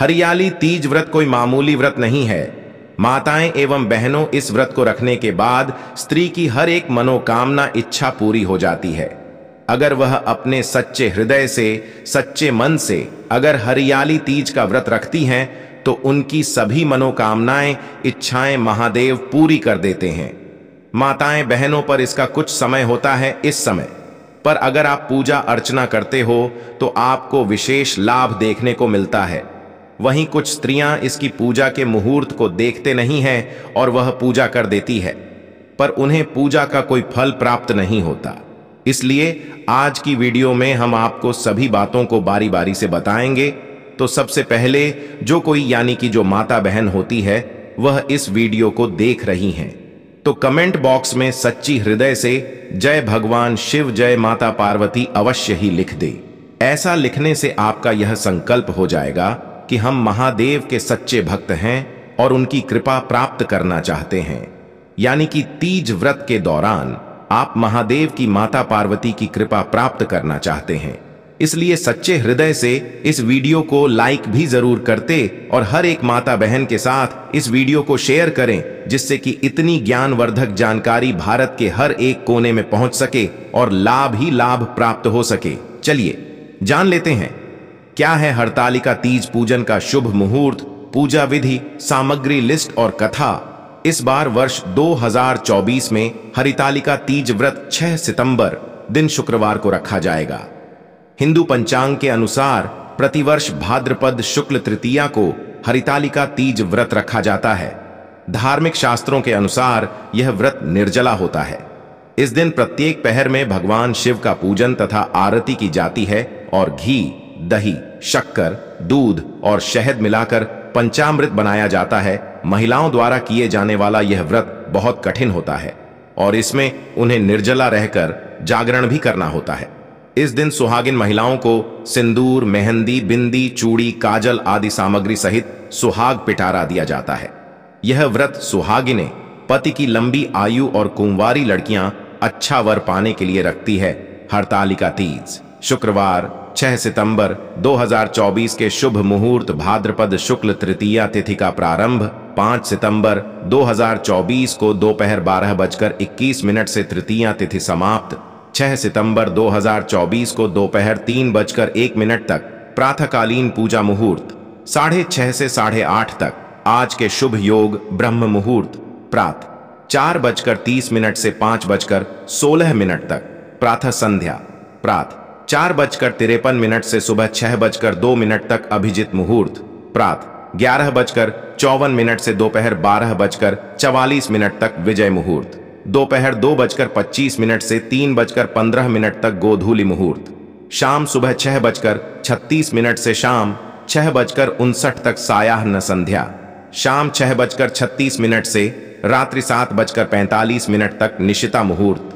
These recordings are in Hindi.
हरियाली तीज व्रत कोई मामूली व्रत नहीं है माताएं एवं बहनों इस व्रत को रखने के बाद स्त्री की हर एक मनोकामना इच्छा पूरी हो जाती है अगर वह अपने सच्चे हृदय से सच्चे मन से अगर हरियाली तीज का व्रत रखती हैं तो उनकी सभी मनोकामनाएं इच्छाएं महादेव पूरी कर देते हैं माताएं बहनों पर इसका कुछ समय होता है इस समय पर अगर आप पूजा अर्चना करते हो तो आपको विशेष लाभ देखने को मिलता है वहीं कुछ स्त्रियां इसकी पूजा के मुहूर्त को देखते नहीं हैं और वह पूजा कर देती है पर उन्हें पूजा का कोई फल प्राप्त नहीं होता इसलिए आज की वीडियो में हम आपको सभी बातों को बारी बारी से बताएंगे तो सबसे पहले जो कोई यानी कि जो माता बहन होती है वह इस वीडियो को देख रही हैं तो कमेंट बॉक्स में सच्ची हृदय से जय भगवान शिव जय माता पार्वती अवश्य ही लिख दे ऐसा लिखने से आपका यह संकल्प हो जाएगा कि हम महादेव के सच्चे भक्त हैं और उनकी कृपा प्राप्त करना चाहते हैं यानी कि तीज व्रत के दौरान आप महादेव की माता पार्वती की कृपा प्राप्त करना चाहते हैं इसलिए सच्चे हृदय से इस वीडियो को लाइक भी जरूर करते और हर एक माता बहन के साथ इस वीडियो को शेयर करें जिससे कि इतनी ज्ञानवर्धक जानकारी भारत के हर एक कोने में पहुंच सके और लाभ ही लाभ प्राप्त हो सके चलिए जान लेते हैं क्या है हड़तालिका तीज पूजन का शुभ मुहूर्त पूजा विधि सामग्री लिस्ट और कथा इस बार वर्ष 2024 में हरितालिका तीज व्रत 6 सितंबर दिन शुक्रवार को रखा जाएगा हिंदू पंचांग के अनुसार प्रतिवर्ष भाद्रपद शुक्ल तृतीया को हरितालिका तीज व्रत रखा जाता है धार्मिक शास्त्रों के अनुसार यह व्रत निर्जला होता है इस दिन प्रत्येक पहर में भगवान शिव का पूजन तथा आरती की जाती है और घी दही शक्कर दूध और शहद मिलाकर पंचामृत बनाया जाता है महिलाओं द्वारा किए जाने वाला यह व्रत बहुत कठिन होता है और इसमें उन्हें निर्जला रहकर जागरण भी करना होता है इस दिन सुहागिन महिलाओं को सिंदूर मेहंदी बिंदी चूड़ी काजल आदि सामग्री सहित सुहाग पिटारा दिया जाता है यह व्रत सुहागिने पति की लंबी आयु और कुंवारी लड़कियां अच्छा वर पाने के लिए रखती है हड़तालिका तीज शुक्रवार 6 सितंबर 2024 के शुभ मुहूर्त भाद्रपद शुक्ल तृतीया तिथि का प्रारंभ 5 सितंबर 2024 को दोपहर बारह बजकर इक्कीस मिनट से तृतीया तिथि समाप्त 6 सितंबर 2024 को दोपहर तीन बजकर एक मिनट तक प्रातःकालीन पूजा मुहूर्त साढ़े छह से साढ़े आठ तक आज के शुभ योग ब्रह्म मुहूर्त प्रात चार बजकर तीस मिनट से पांच बजकर सोलह मिनट तक प्रातः संध्या प्रातः चार बजकर तिरपन मिनट से सुबह छह बजकर दो मिनट तक अभिजीत मुहूर्त प्रात ग्यारह बजकर चौवन मिनट से दोपहर बारह बजकर चवालीस मिनट तक विजय मुहूर्त दोपहर दो बजकर पच्चीस मिनट से तीन बजकर पंद्रह मिनट तक गोधूली मुहूर्त शाम सुबह छह बजकर छत्तीस मिनट से शाम छह बजकर उनसठ तक सायाहन संध्या शाम छह बजकर छत्तीस मिनट से रात्रि सात बजकर पैंतालीस मिनट तक निशिता मुहूर्त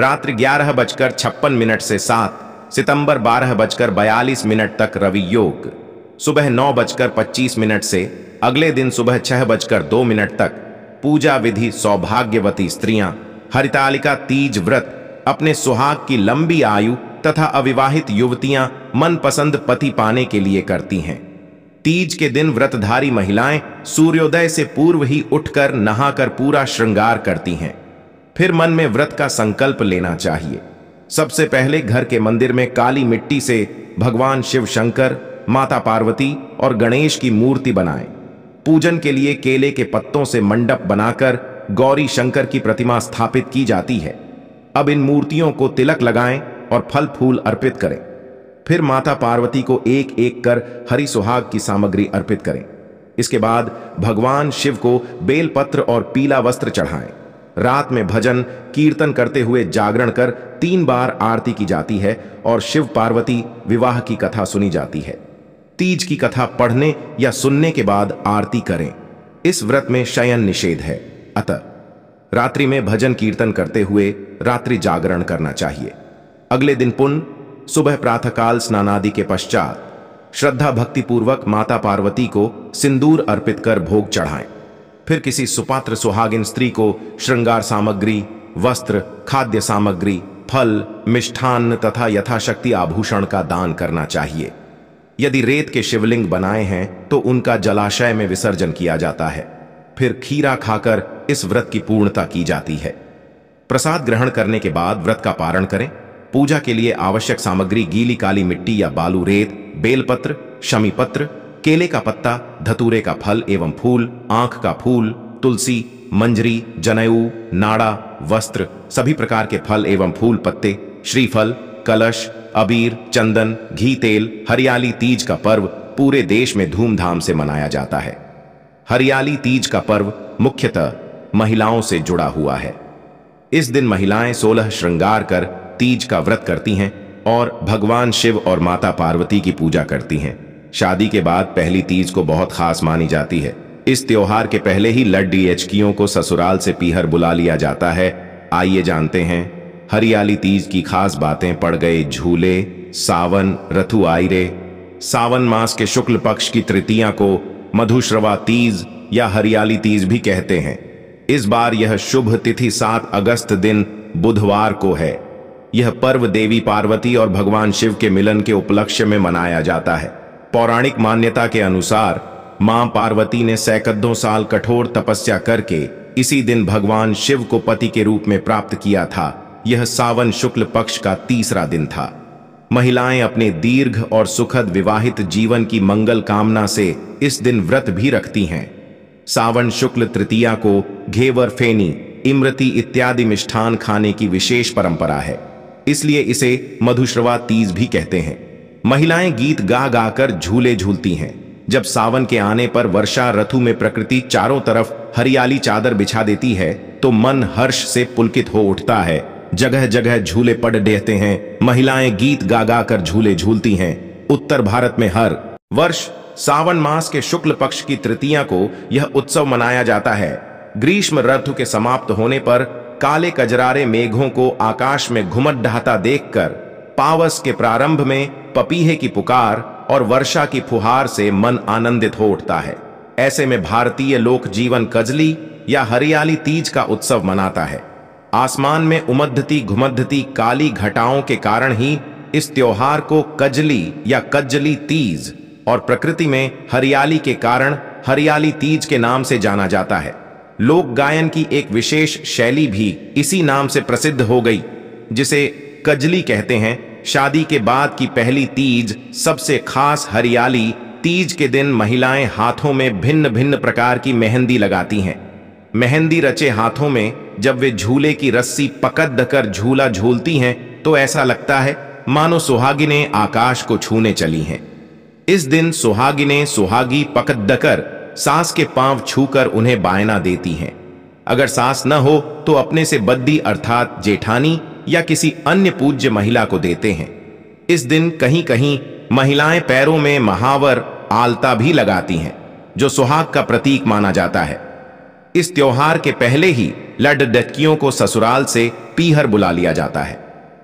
रात्रि ग्यारह बजकर छप्पन मिनट से सात सितंबर बारह बजकर बयालीस मिनट तक रवि योग सुबह नौ बजकर पच्चीस मिनट से अगले दिन सुबह छह बजकर दो मिनट तक पूजा विधि सौभाग्यवती स्त्रियां हरितालिका तीज व्रत अपने सुहाग की लंबी आयु तथा अविवाहित युवतियां मनपसंद पति पाने के लिए करती हैं तीज के दिन व्रतधारी महिलाएं सूर्योदय से पूर्व ही उठकर नहाकर पूरा श्रृंगार करती हैं फिर मन में व्रत का संकल्प लेना चाहिए सबसे पहले घर के मंदिर में काली मिट्टी से भगवान शिव शंकर माता पार्वती और गणेश की मूर्ति बनाएं। पूजन के लिए केले के पत्तों से मंडप बनाकर गौरी शंकर की प्रतिमा स्थापित की जाती है अब इन मूर्तियों को तिलक लगाएं और फल फूल अर्पित करें फिर माता पार्वती को एक एक कर हरि सुहाग की सामग्री अर्पित करें इसके बाद भगवान शिव को बेलपत्र और पीला वस्त्र चढ़ाएं रात में भजन कीर्तन करते हुए जागरण कर तीन बार आरती की जाती है और शिव पार्वती विवाह की कथा सुनी जाती है तीज की कथा पढ़ने या सुनने के बाद आरती करें इस व्रत में शयन निषेध है अतः रात्रि में भजन कीर्तन करते हुए रात्रि जागरण करना चाहिए अगले दिन पुनः सुबह प्रातःकाल स्नानादि के पश्चात श्रद्धा भक्तिपूर्वक माता पार्वती को सिंदूर अर्पित कर भोग चढ़ाएं फिर किसी सुपात्र सुहागिन स्त्री को श्रृंगार सामग्री वस्त्र खाद्य सामग्री फल मिष्ठान तथा यथाशक्ति आभूषण का दान करना चाहिए यदि रेत के शिवलिंग बनाए हैं तो उनका जलाशय में विसर्जन किया जाता है फिर खीरा खाकर इस व्रत की पूर्णता की जाती है प्रसाद ग्रहण करने के बाद व्रत का पारण करें पूजा के लिए आवश्यक सामग्री गीली काली मिट्टी या बालू रेत बेलपत्र शमीपत्र केले का पत्ता धतूरे का फल एवं फूल आंख का फूल तुलसी मंजरी जनेऊ नाड़ा वस्त्र सभी प्रकार के फल एवं फूल पत्ते श्रीफल कलश अबीर चंदन घी तेल हरियाली तीज का पर्व पूरे देश में धूमधाम से मनाया जाता है हरियाली तीज का पर्व मुख्यतः महिलाओं से जुड़ा हुआ है इस दिन महिलाएं सोलह श्रृंगार कर तीज का व्रत करती हैं और भगवान शिव और माता पार्वती की पूजा करती हैं शादी के बाद पहली तीज को बहुत खास मानी जाती है इस त्योहार के पहले ही लड एचकियों को ससुराल से पीहर बुला लिया जाता है आइए जानते हैं हरियाली तीज की खास बातें पड़ गए झूले सावन रथु आयरे सावन मास के शुक्ल पक्ष की तृतीया को मधुश्रवा तीज या हरियाली तीज भी कहते हैं इस बार यह शुभ तिथि सात अगस्त दिन बुधवार को है यह पर्व देवी पार्वती और भगवान शिव के मिलन के उपलक्ष्य में मनाया जाता है पौराणिक मान्यता के अनुसार मां पार्वती ने सैकदों साल कठोर तपस्या करके इसी दिन भगवान शिव को पति के रूप में प्राप्त किया था यह सावन शुक्ल पक्ष का तीसरा दिन था महिलाएं अपने दीर्घ और सुखद विवाहित जीवन की मंगल कामना से इस दिन व्रत भी रखती हैं सावन शुक्ल तृतीया को घेवर फेनी इमृति इत्यादि मिष्ठान खाने की विशेष परंपरा है इसलिए इसे मधुश्रवा तीज भी कहते हैं महिलाएं गीत गा गा कर झूले झूलती हैं जब सावन के आने पर वर्षा रथु में प्रकृति चारों तरफ हरियाली चादर बिछा देती है तो मन हर्ष से पुलकित हो उठता है जगह जगह झूले पड़ देते हैं महिलाएं गीत गा गा कर झूले झूलती हैं उत्तर भारत में हर वर्ष सावन मास के शुक्ल पक्ष की तृतीया को यह उत्सव मनाया जाता है ग्रीष्म ऋतु के समाप्त होने पर काले कजरारे मेघों को आकाश में घुमट ढहाता देखकर पावस के प्रारंभ में पपीहे की पुकार और वर्षा की फुहार से मन आनंदित हो उठता है ऐसे में भारतीय लोक जीवन कजली या हरियाली तीज का उत्सव मनाता है आसमान में उमद्धती घुमद्धती काली घटाओं के कारण ही इस त्योहार को कजली या कजली तीज और प्रकृति में हरियाली के कारण हरियाली तीज के नाम से जाना जाता है लोक गायन की एक विशेष शैली भी इसी नाम से प्रसिद्ध हो गई जिसे कजली कहते हैं शादी के बाद की पहली तीज सबसे खास हरियाली तीज के दिन महिलाएं हाथों में भिन्न भिन्न प्रकार की मेहंदी लगाती हैं मेहंदी रचे हाथों में जब वे झूले की रस्सी पकड़ कर झूला झूलती हैं तो ऐसा लगता है मानो सुहागिने आकाश को छूने चली हैं इस दिन सुहागिने सुहागी पकड़ कर सास के पांव छूकर उन्हें बायना देती हैं अगर सास न हो तो अपने से बद्दी अर्थात जेठानी या किसी अन्य पूज्य महिला को देते हैं इस दिन कहीं कहीं महिलाएं पैरों में महावर आलता भी लगाती हैं जो सुहाग का प्रतीक माना जाता है इस त्योहार के पहले ही लड डटकियों को ससुराल से पीहर बुला लिया जाता है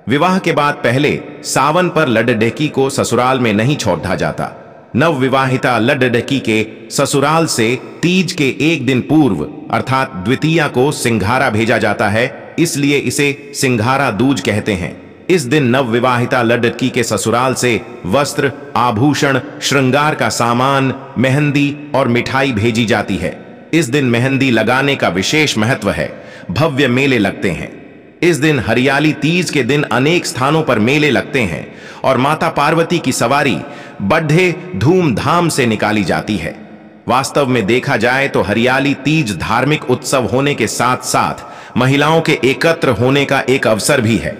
विवाह के बाद पहले सावन पर लड डकी को ससुराल में नहीं छोड़ा जाता नवविवाहिता लड डकी के ससुराल से तीज के एक दिन पूर्व अर्थात द्वितीया को सिंघारा भेजा जाता है इसलिए इसे सिंघारा दूज कहते हैं इस दिन नवविवाहिता लड़की के ससुराल से वस्त्र आभूषण श्रृंगार का सामान मेहंदी और मिठाई भेजी जाती है इस दिन मेहंदी लगाने का विशेष महत्व है भव्य मेले लगते हैं इस दिन हरियाली तीज के दिन अनेक स्थानों पर मेले लगते हैं और माता पार्वती की सवारी बड्ढे धूमधाम से निकाली जाती है वास्तव में देखा जाए तो हरियाली तीज धार्मिक उत्सव होने के साथ साथ महिलाओं के एकत्र होने का एक अवसर भी है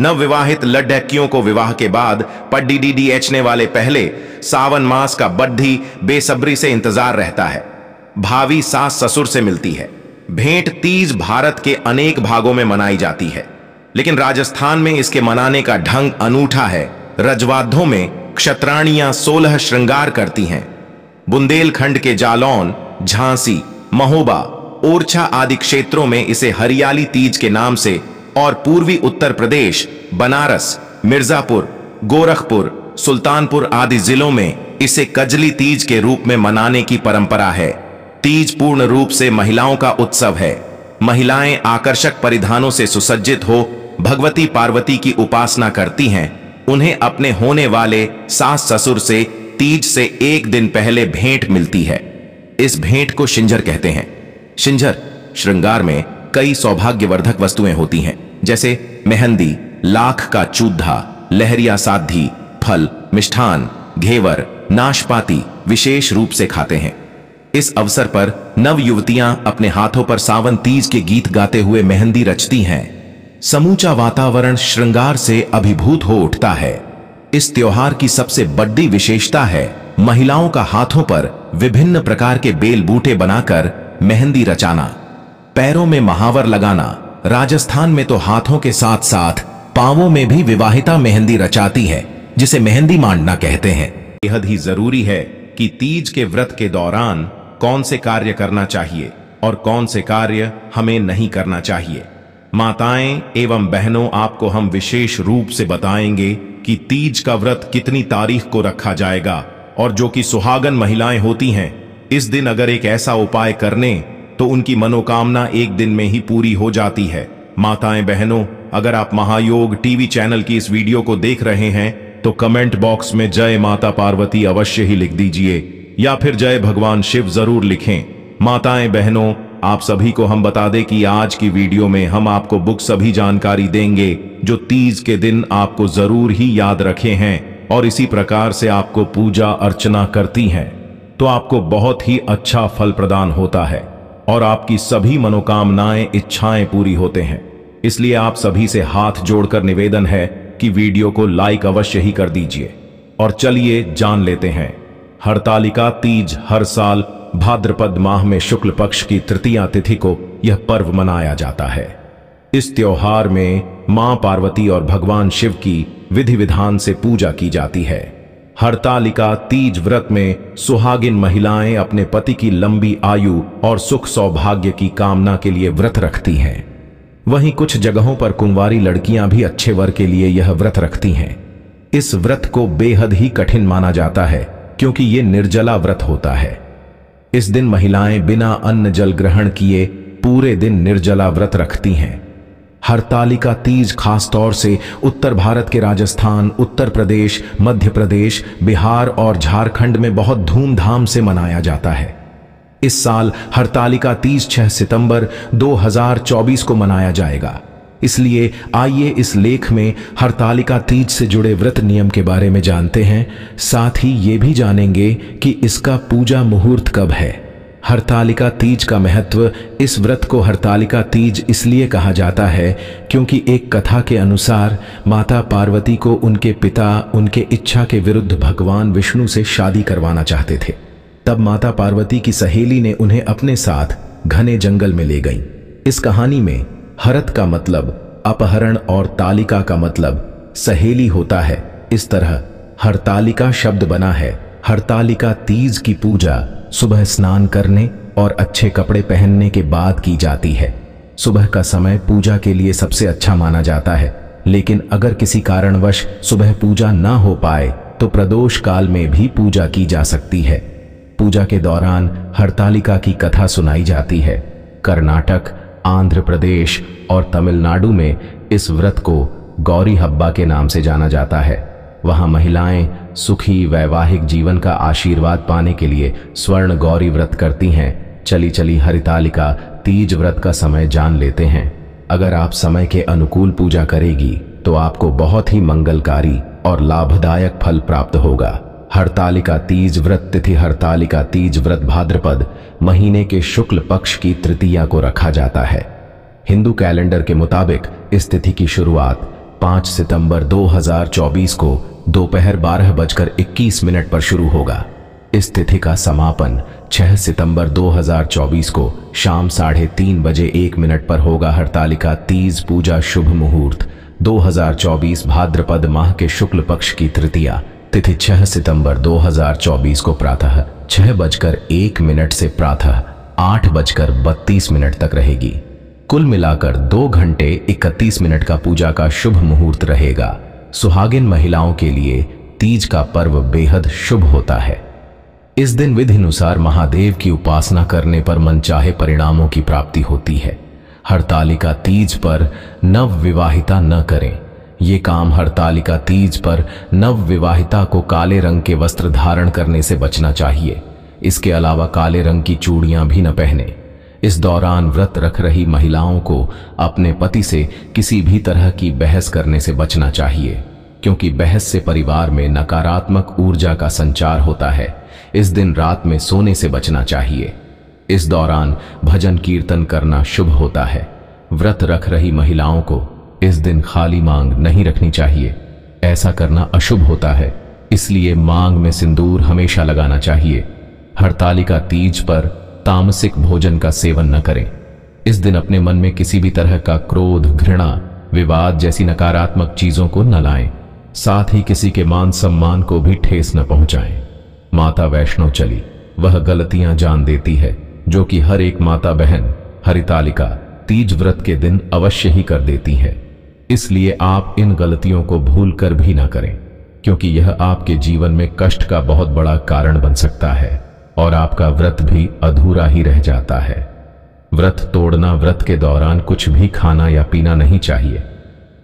नवविवाहित लड्डकियों को विवाह के बाद पड्डी डी डी एचने वाले पहले सावन मास का बड्ढी बेसब्री से इंतजार रहता है भावी सास ससुर से मिलती है भेंट तीज भारत के अनेक भागों में मनाई जाती है लेकिन राजस्थान में इसके मनाने का ढंग अनूठा है रजवाधों में क्षत्राणियां सोलह श्रृंगार करती हैं बुंदेलखंड के जालौन झांसी महोबा ओरछा आदि क्षेत्रों में इसे हरियाली तीज के नाम से और पूर्वी उत्तर प्रदेश बनारस मिर्जापुर गोरखपुर सुल्तानपुर आदि जिलों में इसे कजली तीज के रूप में मनाने की परंपरा है तीज पूर्ण रूप से महिलाओं का उत्सव है महिलाएं आकर्षक परिधानों से सुसज्जित हो भगवती पार्वती की उपासना करती हैं उन्हें अपने होने वाले सास ससुर से तीज से एक दिन पहले भेंट मिलती है इस भेंट को शिंजर कहते हैं सिंझर श्रृंगार में कई सौभाग्यवर्धक वस्तुएं होती हैं जैसे मेहंदी लाख का चूधा लहरिया साधी फल मिष्ठान घेवर नाशपाती विशेष रूप से खाते हैं इस अवसर पर नव युवतियां अपने हाथों पर सावन तीज के गीत गाते हुए मेहंदी रचती हैं समूचा वातावरण श्रृंगार से अभिभूत हो उठता है इस त्योहार की सबसे बड़ी विशेषता है महिलाओं का हाथों पर विभिन्न प्रकार के बेल बूटे बनाकर मेहंदी रचाना पैरों में महावर लगाना राजस्थान में तो हाथों के साथ साथ पावों में भी विवाहिता मेहंदी रचाती है जिसे मेहंदी मांडना कहते हैं बेहद ही जरूरी है कि तीज के व्रत के दौरान कौन से कार्य करना चाहिए और कौन से कार्य हमें नहीं करना चाहिए माताएं एवं बहनों आपको हम विशेष रूप से बताएंगे कि तीज का व्रत कितनी तारीख को रखा जाएगा और जो कि सुहागन महिलाएं होती हैं इस दिन अगर एक ऐसा उपाय करने तो उनकी मनोकामना एक दिन में ही पूरी हो जाती है माताएं बहनों अगर आप महायोग टीवी चैनल की इस वीडियो को देख रहे हैं तो कमेंट बॉक्स में जय माता पार्वती अवश्य ही लिख दीजिए या फिर जय भगवान शिव जरूर लिखें माताएं बहनों आप सभी को हम बता दें कि आज की वीडियो में हम आपको बुक सभी जानकारी देंगे जो तीज के दिन आपको जरूर ही याद रखे हैं और इसी प्रकार से आपको पूजा अर्चना करती हैं तो आपको बहुत ही अच्छा फल प्रदान होता है और आपकी सभी मनोकामनाएं इच्छाएं पूरी होते हैं इसलिए आप सभी से हाथ जोड़कर निवेदन है कि वीडियो को लाइक अवश्य ही कर दीजिए और चलिए जान लेते हैं हरतालिका तीज हर साल भाद्रपद माह में शुक्ल पक्ष की तृतीया तिथि को यह पर्व मनाया जाता है इस त्योहार में मां पार्वती और भगवान शिव की विधि विधान से पूजा की जाती है हड़तालिका तीज व्रत में सुहागिन महिलाएं अपने पति की लंबी आयु और सुख सौभाग्य की कामना के लिए व्रत रखती हैं वहीं कुछ जगहों पर कुंवारी लड़कियां भी अच्छे वर के लिए यह व्रत रखती हैं इस व्रत को बेहद ही कठिन माना जाता है क्योंकि ये निर्जला व्रत होता है इस दिन महिलाएं बिना अन्न जल ग्रहण किए पूरे दिन निर्जला व्रत रखती हैं हरतालिका तीज खास तौर से उत्तर भारत के राजस्थान उत्तर प्रदेश मध्य प्रदेश बिहार और झारखंड में बहुत धूमधाम से मनाया जाता है इस साल हरतालिका तीज 6 सितंबर 2024 को मनाया जाएगा इसलिए आइए इस लेख में हरतालिका तीज से जुड़े व्रत नियम के बारे में जानते हैं साथ ही ये भी जानेंगे कि इसका पूजा मुहूर्त कब है हरतालिका तीज का महत्व इस व्रत को हरतालिका तीज इसलिए कहा जाता है क्योंकि एक कथा के अनुसार माता पार्वती को उनके पिता उनके इच्छा के विरुद्ध भगवान विष्णु से शादी करवाना चाहते थे तब माता पार्वती की सहेली ने उन्हें अपने साथ घने जंगल में ले गई इस कहानी में हरत का मतलब अपहरण और तालिका का मतलब सहेली होता है इस तरह हरतालिका शब्द बना है हरतालिका तीज की पूजा सुबह स्नान करने और अच्छे कपड़े पहनने के बाद की जाती है सुबह का समय पूजा के लिए सबसे अच्छा माना जाता है लेकिन अगर किसी कारणवश सुबह पूजा ना हो पाए तो प्रदोष काल में भी पूजा की जा सकती है पूजा के दौरान हड़तालिका की कथा सुनाई जाती है कर्नाटक आंध्र प्रदेश और तमिलनाडु में इस व्रत को गौरी हब्बा के नाम से जाना जाता है वहां महिलाएं सुखी वैवाहिक जीवन का आशीर्वाद पाने के लिए स्वर्ण गौरी व्रत करती हैं चली चली हरितालिका तीज व्रत का समय जान लेते हैं अगर आप समय के अनुकूल पूजा करेगी तो आपको बहुत ही मंगलकारी और लाभदायक फल प्राप्त होगा हरतालिका तीज व्रत तिथि हरतालिका तीज व्रत भाद्रपद महीने के शुक्ल पक्ष की तृतीया को रखा जाता है हिंदू कैलेंडर के मुताबिक इस तिथि की शुरुआत 5 सितंबर 2024 को दोपहर बारह बजकर इक्कीस मिनट पर शुरू होगा इस तिथि का समापन 6 सितंबर 2024 को शाम साढ़े तीन बजे एक मिनट पर होगा हड़तालिका तीज पूजा शुभ मुहूर्त 2024 भाद्रपद माह के शुक्ल पक्ष की तृतीया तिथि 6 सितंबर 2024 को प्रातः छह बजकर एक मिनट से प्रातः आठ बजकर बत्तीस मिनट तक रहेगी कुल मिलाकर दो घंटे 31 मिनट का पूजा का शुभ मुहूर्त रहेगा सुहागिन महिलाओं के लिए तीज का पर्व बेहद शुभ होता है इस दिन विधि अनुसार महादेव की उपासना करने पर मनचाहे परिणामों की प्राप्ति होती है हड़तालिका तीज पर नव विवाहिता न करें ये काम हड़तालिका तीज पर नव विवाहिता को काले रंग के वस्त्र धारण करने से बचना चाहिए इसके अलावा काले रंग की चूड़ियां भी न पहने इस दौरान व्रत रख रही महिलाओं को अपने पति से किसी भी तरह की बहस करने से बचना चाहिए क्योंकि बहस से परिवार में नकारात्मक ऊर्जा का संचार होता है इस दिन रात में सोने से बचना चाहिए इस दौरान भजन कीर्तन करना शुभ होता है व्रत रख रही महिलाओं को इस दिन खाली मांग नहीं रखनी चाहिए ऐसा करना अशुभ होता है इसलिए मांग में सिंदूर हमेशा लगाना चाहिए हड़तालिका तीज पर तामसिक भोजन का सेवन न करें इस दिन अपने मन में किसी भी तरह का क्रोध घृणा विवाद जैसी नकारात्मक चीजों को न लाएं साथ ही किसी के मान सम्मान को भी ठेस न पहुंचाएं माता वैष्णो चली वह गलतियां जान देती है जो कि हर एक माता बहन हरितालिका तीज व्रत के दिन अवश्य ही कर देती है इसलिए आप इन गलतियों को भूल कर भी ना करें क्योंकि यह आपके जीवन में कष्ट का बहुत बड़ा कारण बन सकता है और आपका व्रत भी अधूरा ही रह जाता है व्रत तोड़ना व्रत के दौरान कुछ भी खाना या पीना नहीं चाहिए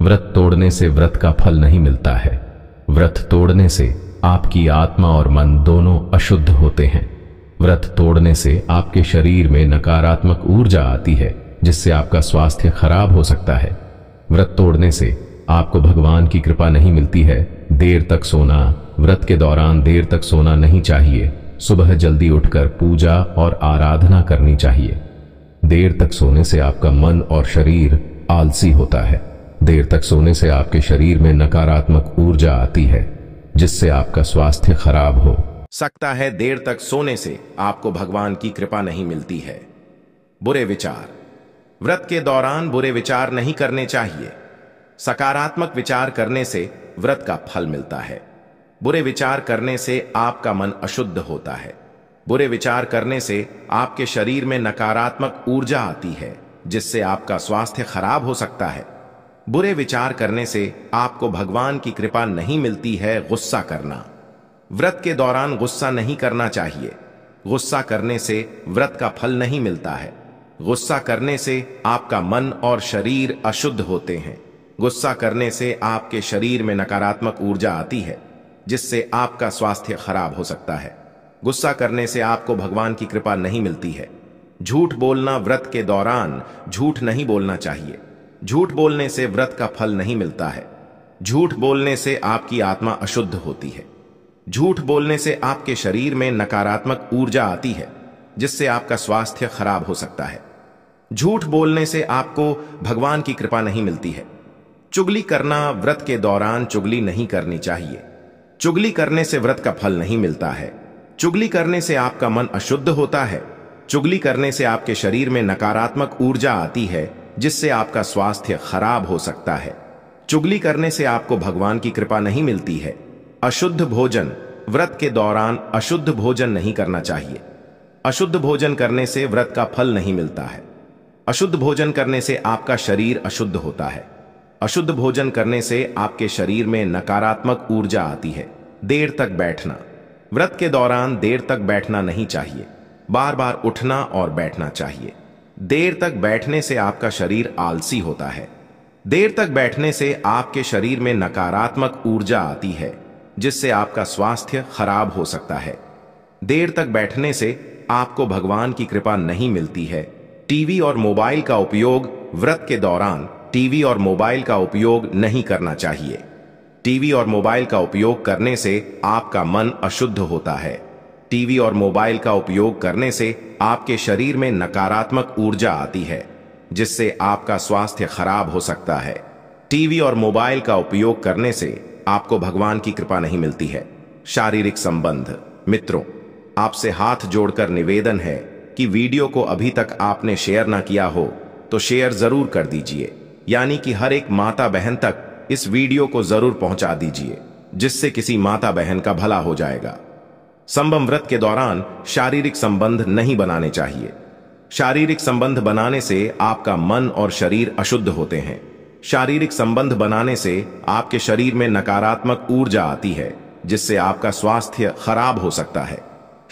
व्रत तोड़ने से व्रत का फल नहीं मिलता है व्रत तोड़ने से आपकी आत्मा और मन दोनों अशुद्ध होते हैं व्रत तोड़ने से आपके शरीर में नकारात्मक ऊर्जा आती है जिससे आपका स्वास्थ्य खराब हो सकता है व्रत तोड़ने से आपको भगवान की कृपा नहीं मिलती है देर तक सोना व्रत के दौरान देर तक सोना नहीं चाहिए सुबह जल्दी उठकर पूजा और आराधना करनी चाहिए देर तक सोने से आपका मन और शरीर आलसी होता है देर तक सोने से आपके शरीर में नकारात्मक ऊर्जा आती है जिससे आपका स्वास्थ्य खराब हो सकता है देर तक सोने से आपको भगवान की कृपा नहीं मिलती है बुरे विचार व्रत के दौरान बुरे विचार नहीं करने चाहिए सकारात्मक विचार करने से व्रत का फल मिलता है बुरे विचार करने से आपका मन अशुद्ध होता है बुरे विचार करने से आपके शरीर में नकारात्मक ऊर्जा आती है जिससे आपका स्वास्थ्य खराब हो सकता है बुरे विचार करने से आपको भगवान की कृपा नहीं मिलती है गुस्सा करना व्रत के दौरान गुस्सा नहीं करना चाहिए गुस्सा करने से व्रत का फल नहीं मिलता है गुस्सा करने से आपका मन और शरीर अशुद्ध होते हैं गुस्सा करने से आपके शरीर में नकारात्मक ऊर्जा आती है जिससे आपका स्वास्थ्य खराब हो सकता है गुस्सा करने से आपको भगवान की कृपा नहीं मिलती है झूठ बोलना व्रत के दौरान झूठ नहीं बोलना चाहिए झूठ बोलने से व्रत का फल नहीं मिलता है झूठ बोलने से आपकी आत्मा अशुद्ध होती है झूठ बोलने से आपके शरीर में नकारात्मक ऊर्जा आती है जिससे आपका स्वास्थ्य खराब हो सकता है झूठ बोलने से आपको भगवान की कृपा नहीं मिलती है चुगली करना व्रत के दौरान चुगली नहीं करनी चाहिए चुगली करने से व्रत का फल नहीं मिलता है चुगली करने से आपका मन अशुद्ध होता है चुगली करने से आपके शरीर में नकारात्मक ऊर्जा आती है जिससे आपका स्वास्थ्य खराब हो सकता है चुगली करने से आपको भगवान की कृपा नहीं मिलती है अशुद्ध भोजन व्रत के दौरान अशुद्ध भोजन नहीं करना चाहिए अशुद्ध भोजन करने से व्रत का फल नहीं मिलता है अशुद्ध भोजन करने से आपका शरीर अशुद्ध होता है अशुद्ध भोजन करने से आपके शरीर में नकारात्मक ऊर्जा आती है देर तक बैठना व्रत के दौरान देर तक बैठना नहीं चाहिए बार बार उठना और बैठना चाहिए देर तक बैठने से आपका शरीर आलसी होता है देर तक बैठने से आपके शरीर में नकारात्मक ऊर्जा आती है जिससे आपका स्वास्थ्य खराब हो सकता है देर तक बैठने से आपको भगवान की कृपा नहीं मिलती है टीवी और मोबाइल का उपयोग व्रत के दौरान टीवी और मोबाइल का उपयोग नहीं करना चाहिए टीवी और मोबाइल का उपयोग करने से आपका मन अशुद्ध होता है टीवी और मोबाइल का उपयोग करने से आपके शरीर में नकारात्मक ऊर्जा आती है जिससे आपका स्वास्थ्य खराब हो सकता है टीवी और मोबाइल का उपयोग करने से आपको भगवान की कृपा नहीं मिलती है शारीरिक संबंध मित्रों आपसे हाथ जोड़कर निवेदन है कि वीडियो को अभी तक आपने शेयर ना किया हो तो शेयर जरूर कर दीजिए यानी कि हर एक माता बहन तक इस वीडियो को जरूर पहुंचा दीजिए जिससे किसी माता बहन का भला हो जाएगा संबम व्रत के दौरान शारीरिक संबंध नहीं बनाने चाहिए शारीरिक संबंध बनाने से आपका मन और शरीर अशुद्ध होते हैं शारीरिक संबंध बनाने से आपके शरीर में नकारात्मक ऊर्जा आती है जिससे आपका स्वास्थ्य खराब हो सकता है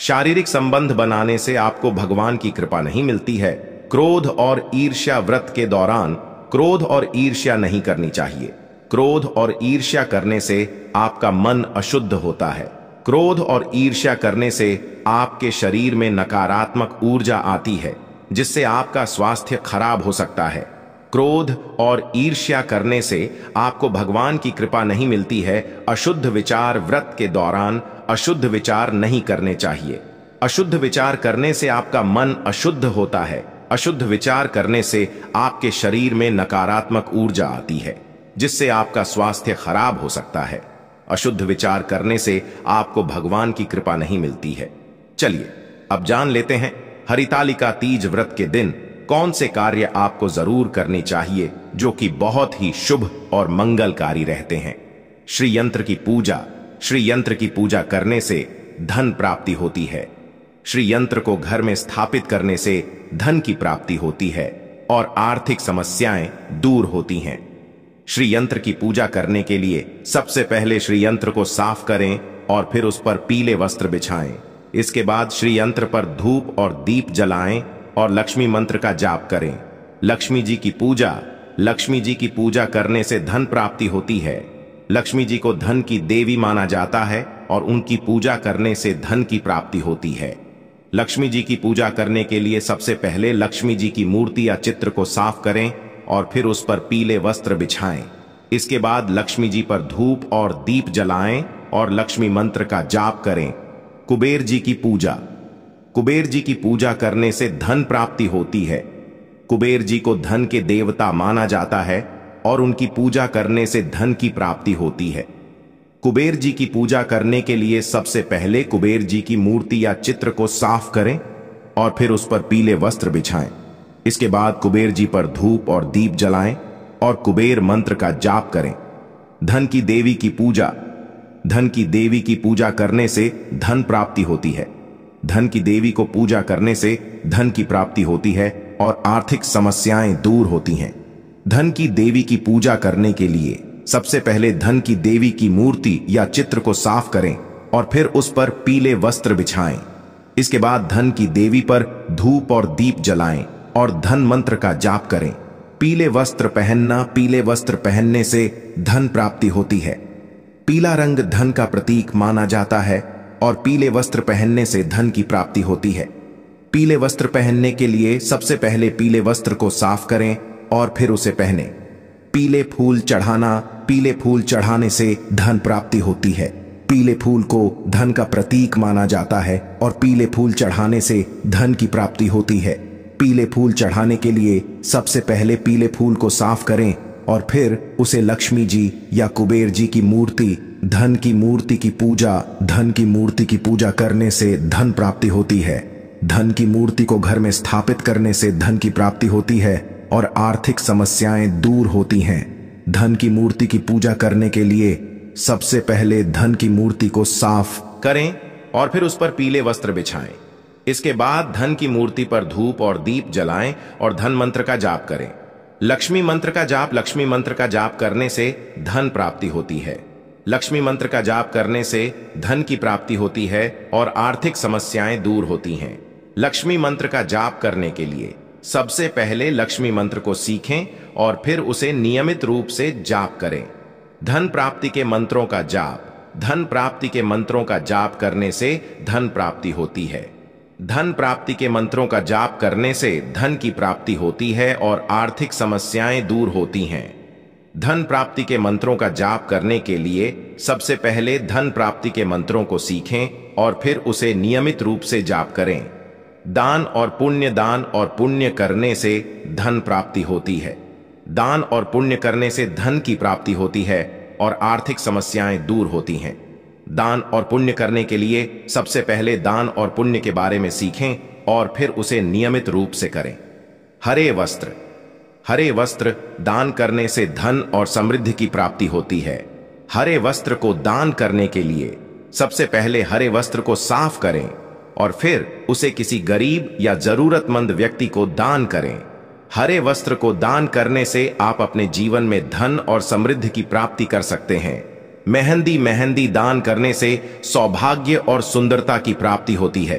शारीरिक संबंध बनाने से आपको भगवान की कृपा नहीं मिलती है क्रोध और ईर्ष्या व्रत के दौरान क्रोध और ईर्ष्या नहीं करनी चाहिए क्रोध और ईर्ष्या करने से आपका मन अशुद्ध होता है क्रोध और ईर्ष्या करने से आपके शरीर में नकारात्मक ऊर्जा आती है जिससे आपका स्वास्थ्य खराब हो सकता है क्रोध और ईर्ष्या करने से आपको भगवान की कृपा नहीं मिलती है अशुद्ध विचार व्रत के दौरान अशुद्ध विचार नहीं करने चाहिए अशुद्ध विचार करने से आपका मन अशुद्ध होता है अशुद्ध विचार करने से आपके शरीर में नकारात्मक ऊर्जा आती है जिससे आपका स्वास्थ्य खराब हो सकता है अशुद्ध विचार करने से आपको भगवान की कृपा नहीं मिलती है चलिए अब जान लेते हैं हरितालिका तीज व्रत के दिन कौन से कार्य आपको जरूर करने चाहिए जो कि बहुत ही शुभ और मंगलकारी रहते हैं श्री यंत्र की पूजा श्री यंत्र की पूजा करने से धन प्राप्ति होती है श्री यंत्र को घर में स्थापित करने से धन की प्राप्ति होती है और आर्थिक समस्याएं दूर होती हैं श्री यंत्र की पूजा करने के लिए सबसे पहले श्री यंत्र को साफ करें और फिर उस पर पीले वस्त्र बिछाएं इसके बाद श्री यंत्र पर धूप और दीप जलाएं और लक्ष्मी मंत्र का जाप करें लक्ष्मी जी की पूजा लक्ष्मी जी की पूजा करने से धन प्राप्ति होती है लक्ष्मी जी को धन की देवी माना जाता है और उनकी पूजा करने से धन की प्राप्ति होती है लक्ष्मी जी की पूजा करने के लिए सबसे पहले लक्ष्मी जी की मूर्ति या चित्र को साफ करें और फिर उस पर पीले वस्त्र बिछाएं। इसके बाद लक्ष्मी जी पर धूप और दीप जलाएं और लक्ष्मी मंत्र का जाप करें कुबेर जी की पूजा कुबेर जी की पूजा करने से धन प्राप्ति होती है कुबेर जी को धन के देवता माना जाता है और उनकी पूजा करने से धन की प्राप्ति होती है कुबेर जी की पूजा करने के लिए सबसे पहले कुबेर जी की मूर्ति या चित्र को साफ करें और फिर उस पर पीले वस्त्र बिछाएं इसके बाद कुबेर जी पर धूप और दीप जलाएं और कुबेर मंत्र का जाप करें धन की देवी की पूजा धन की देवी की पूजा करने से धन प्राप्ति होती है धन की देवी को पूजा करने से धन की प्राप्ति होती है और आर्थिक समस्याएं दूर होती हैं धन की देवी की पूजा करने के लिए सबसे पहले धन की देवी की मूर्ति या चित्र को साफ करें और फिर उस पर पीले वस्त्र बिछाएं। इसके बाद धन की देवी पर धूप और दीप जलाएं और धन मंत्र का जाप करें पीले वस्त्र पहनना पीले वस्त्र पहनने से धन प्राप्ति होती है पीला रंग धन का प्रतीक माना जाता है और पीले वस्त्र पहनने से धन की प्राप्ति होती है पीले वस्त्र पहनने के लिए सबसे पहले पीले वस्त्र को साफ करें और फिर उसे पहने पीले फूल चढ़ाना पीले फूल चढ़ाने से धन प्राप्ति होती है पीले फूल को धन का प्रतीक माना जाता है और पीले फूल चढ़ाने से धन की प्राप्ति होती है पीले फूल चढ़ाने के लिए सबसे पहले पीले फूल को साफ करें और फिर उसे लक्ष्मी जी या कुबेर जी की मूर्ति धन की मूर्ति की पूजा धन की मूर्ति की पूजा करने से धन प्राप्ति होती है धन की मूर्ति को घर में स्थापित करने से धन की प्राप्ति होती है और आर्थिक समस्याएं दूर होती हैं धन की मूर्ति की पूजा करने के लिए सबसे पहले धन की मूर्ति को साफ करें और फिर उस पर पीले वस्त्र बिछाएं। इसके बाद धन की मूर्ति पर धूप और दीप जलाएं और धन मंत्र का जाप करें लक्ष्मी मंत्र का जाप लक्ष्मी मंत्र का जाप करने से धन प्राप्ति होती है लक्ष्मी मंत्र का जाप करने से धन की प्राप्ति होती है और आर्थिक समस्याएं दूर होती हैं लक्ष्मी मंत्र का जाप करने के लिए सबसे पहले लक्ष्मी मंत्र को सीखें और फिर उसे नियमित रूप से जाप करें धन प्राप्ति के मंत्रों का जाप धन प्राप्ति के मंत्रों का जाप करने से धन प्राप्ति होती है धन प्राप्ति के मंत्रों का जाप करने से धन की प्राप्ति होती है और आर्थिक समस्याएं दूर होती हैं धन प्राप्ति के मंत्रों का जाप करने के लिए सबसे पहले धन प्राप्ति के मंत्रों को सीखें और फिर उसे नियमित रूप से जाप करें दान और पुण्य दान और पुण्य करने से धन प्राप्ति होती है दान और पुण्य करने से धन की प्राप्ति होती है और आर्थिक समस्याएं दूर होती हैं दान और पुण्य करने के लिए सबसे पहले दान और पुण्य के बारे में सीखें और फिर उसे नियमित रूप से करें हरे वस्त्र हरे वस्त्र दान करने से धन और समृद्धि की प्राप्ति होती है हरे वस्त्र को दान करने के लिए सबसे पहले हरे वस्त्र को साफ करें और फिर उसे किसी गरीब या जरूरतमंद व्यक्ति को दान करें हरे वस्त्र को दान करने से आप अपने जीवन में धन और समृद्धि की प्राप्ति कर सकते हैं मेहंदी मेहंदी दान करने से सौभाग्य और सुंदरता की प्राप्ति होती है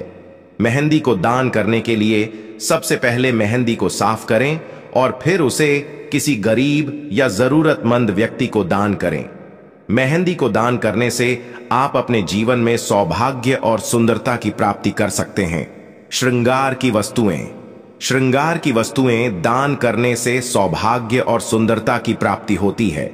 मेहंदी को दान करने के लिए सबसे पहले मेहंदी को साफ करें और फिर उसे किसी गरीब या जरूरतमंद व्यक्ति को दान करें मेहंदी को दान करने से आप अपने जीवन में सौभाग्य और सुंदरता की प्राप्ति कर सकते हैं श्रृंगार की वस्तुएं श्रृंगार की वस्तुएं दान करने से सौभाग्य और सुंदरता की प्राप्ति होती है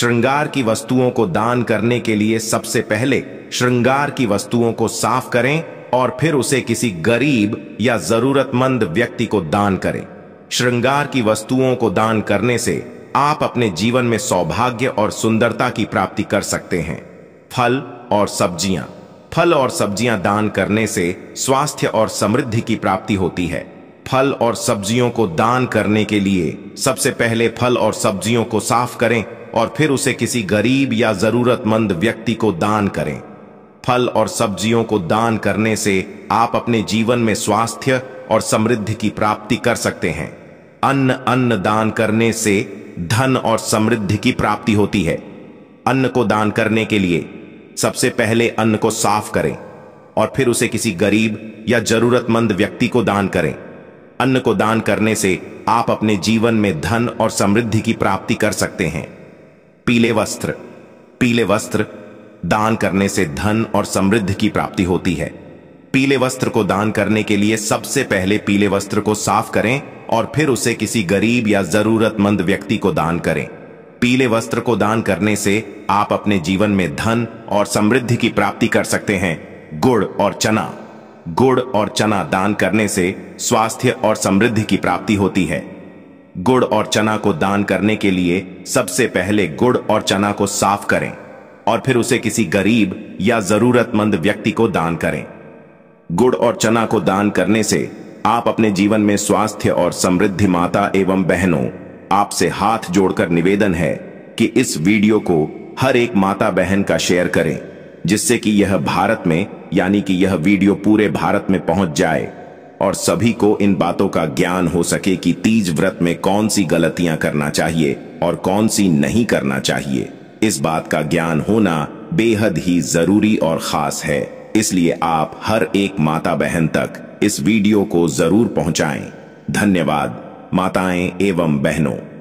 श्रृंगार की वस्तुओं को दान करने के लिए सबसे पहले श्रृंगार की वस्तुओं को साफ करें और फिर उसे किसी गरीब या जरूरतमंद व्यक्ति को दान करें श्रृंगार की वस्तुओं को दान करने से आप अपने जीवन में सौभाग्य और सुंदरता की प्राप्ति कर सकते हैं फल और सब्जियां फल और सब्जियां दान करने से स्वास्थ्य और समृद्धि की प्राप्ति होती है फल और सब्जियों को दान करने के लिए सबसे पहले फल और सब्जियों को साफ करें और फिर उसे किसी गरीब या जरूरतमंद व्यक्ति को दान करें फल और सब्जियों को दान करने से आप अपने जीवन में स्वास्थ्य और समृद्धि की प्राप्ति कर सकते हैं अन्न अन्न दान करने से धन और समृद्धि की प्राप्ति होती है अन्न को दान करने के लिए सबसे पहले अन्न को साफ करें और फिर उसे किसी गरीब या जरूरतमंद व्यक्ति को दान करें अन्न को दान करने से आप अपने जीवन में धन और समृद्धि की प्राप्ति कर सकते हैं पीले वस्त्र पीले वस्त्र दान करने से धन और समृद्धि की प्राप्ति होती है पीले वस्त्र को दान करने के लिए सबसे पहले पीले वस्त्र को साफ करें और फिर उसे किसी गरीब या जरूरतमंद व्यक्ति को दान करें पीले वस्त्र को दान करने से आप अपने जीवन में धन और समृद्धि की प्राप्ति कर सकते हैं गुड़ और चना गुड़ और चना दान करने से स्वास्थ्य और समृद्धि की प्राप्ति होती है गुड़ और चना को दान करने के लिए सबसे पहले गुड़ और चना को साफ करें और फिर उसे किसी गरीब या जरूरतमंद व्यक्ति को दान करें गुड़ और चना को दान करने से आप अपने जीवन में स्वास्थ्य और समृद्धि माता एवं बहनों आपसे हाथ जोड़कर निवेदन है कि इस वीडियो को हर एक माता बहन का शेयर करें जिससे कि यह भारत में यानी कि यह वीडियो पूरे भारत में पहुंच जाए और सभी को इन बातों का ज्ञान हो सके कि तीज व्रत में कौन सी गलतियां करना चाहिए और कौन सी नहीं करना चाहिए इस बात का ज्ञान होना बेहद ही जरूरी और खास है इसलिए आप हर एक माता बहन तक इस वीडियो को जरूर पहुंचाएं। धन्यवाद माताएं एवं बहनों